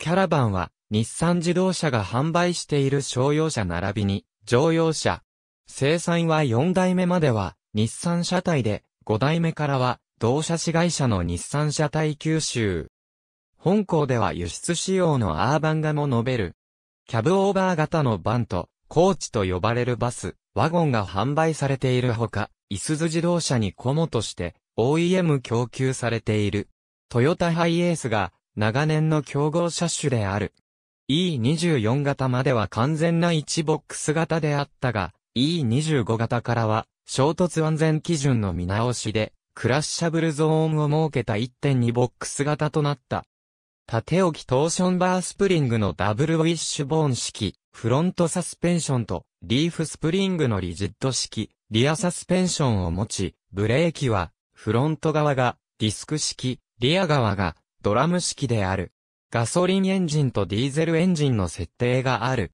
キャラバンは、日産自動車が販売している商用車並びに、乗用車。生産は4代目までは、日産車体で、5代目からは、同社子会社の日産車体九州。本校では輸出仕様のアーバンガも述べる。キャブオーバー型のバンと、コーチと呼ばれるバス、ワゴンが販売されているほか、イスズ自動車にコモとして、OEM 供給されている。トヨタハイエースが、長年の競合車種である。E24 型までは完全な1ボックス型であったが、E25 型からは、衝突安全基準の見直しで、クラッシャブルゾーンを設けた1.2ボックス型となった。縦置きトーションバースプリングのダブルウィッシュボーン式、フロントサスペンションと、リーフスプリングのリジット式、リアサスペンションを持ち、ブレーキは、フロント側が、ディスク式、リア側が、ドラム式である。ガソリンエンジンとディーゼルエンジンの設定がある。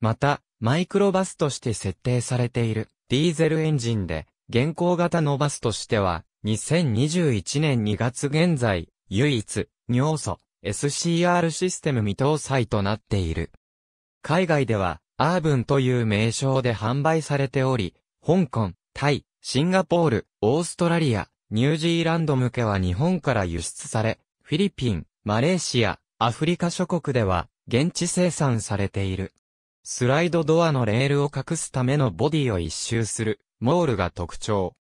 また、マイクロバスとして設定されているディーゼルエンジンで、現行型のバスとしては、2021年2月現在、唯一、尿素、SCR システム未搭載となっている。海外では、アーブンという名称で販売されており、香港、タイ、シンガポール、オーストラリア、ニュージーランド向けは日本から輸出され、フィリピン、マレーシア、アフリカ諸国では、現地生産されている。スライドドアのレールを隠すためのボディを一周する、モールが特徴。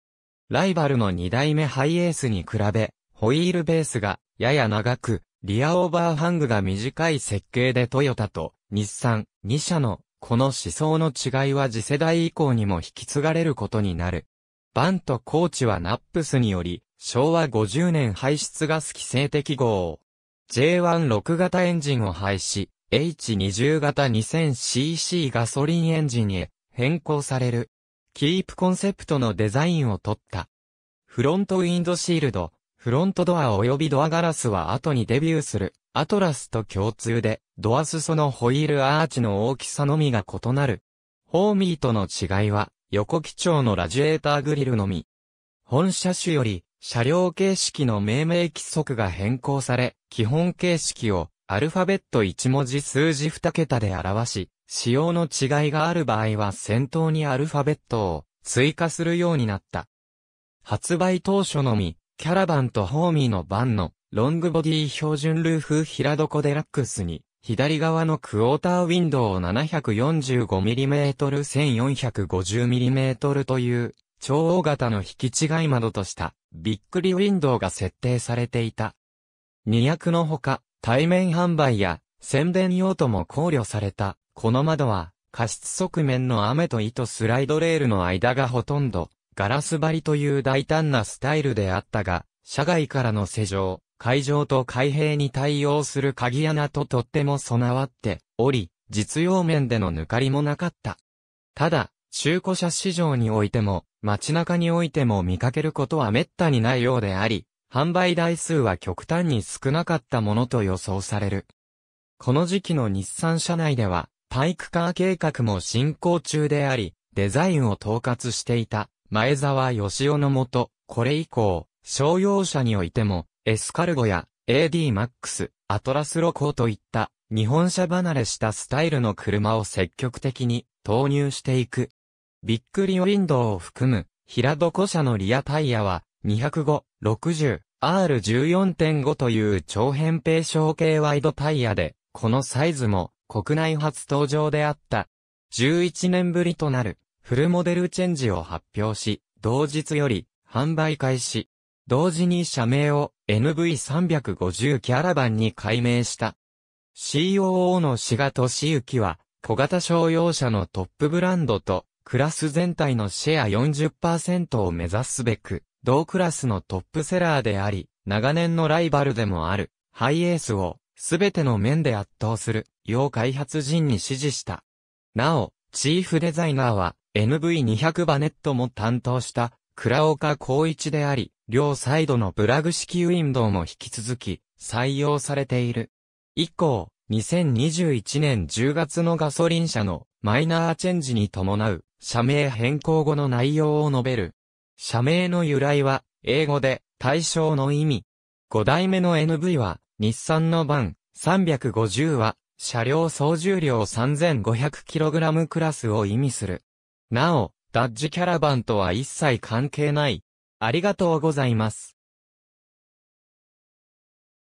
ライバルの2代目ハイエースに比べ、ホイールベースがやや長く、リアオーバーハングが短い設計でトヨタと日産、2社のこの思想の違いは次世代以降にも引き継がれることになる。バンとコーチはナップスにより、昭和50年排出ガス規制適合。J16 型エンジンを廃止、H20 型 2000cc ガソリンエンジンへ変更される。キープコンセプトのデザインを取った。フロントウィンドシールド、フロントドア及びドアガラスは後にデビューする、アトラスと共通で、ドア裾のホイールアーチの大きさのみが異なる。ホーミーとの違いは、横基調のラジエーターグリルのみ。本車種より、車両形式の命名規則が変更され、基本形式をアルファベット1文字数字2桁で表し、仕様の違いがある場合は先頭にアルファベットを追加するようになった。発売当初のみ、キャラバンとホーミーのバンのロングボディ標準ルーフ平床デラックスに、左側のクォーターウィンドウを 745mm1450mm という超大型の引き違い窓としたびっくりウィンドウが設定されていた。2役のほか、対面販売や宣伝用途も考慮された。この窓は、加湿側面の雨と糸スライドレールの間がほとんど、ガラス張りという大胆なスタイルであったが、車外からの施錠、会場と開閉に対応する鍵穴ととっても備わっており、実用面での抜かりもなかった。ただ、中古車市場においても、街中においても見かけることは滅多にないようであり、販売台数は極端に少なかったものと予想される。この時期の日産車内では、パイクカー計画も進行中であり、デザインを統括していた前澤義雄のもと、これ以降、商用車においても、エスカルゴや AD-MAX、アトラスロコといった日本車離れしたスタイルの車を積極的に投入していくビックリオウィンドウを含む、平床車のリアタイヤは、205、60、R14.5 という長扁平小径ワイドタイヤで、このサイズも、国内初登場であった。11年ぶりとなる、フルモデルチェンジを発表し、同日より、販売開始。同時に社名を NV350 キャラバンに改名した。COO の志賀俊幸は、小型商用車のトップブランドとクラス全体のシェア40%を目指すべく、同クラスのトップセラーであり、長年のライバルでもある、ハイエースを、すべての面で圧倒する、要開発陣に指示した。なお、チーフデザイナーは、NV200 バネットも担当した、倉岡光一であり、両サイドのブラグ式ウィンドウも引き続き、採用されている。以降、2021年10月のガソリン車のマイナーチェンジに伴う社名変更後の内容を述べる。社名の由来は、英語で対象の意味。5代目の NV は、日産のバン350は、車両総重量 3500kg クラスを意味する。なお、ダッジキャラバンとは一切関係ない。ありがとうございます。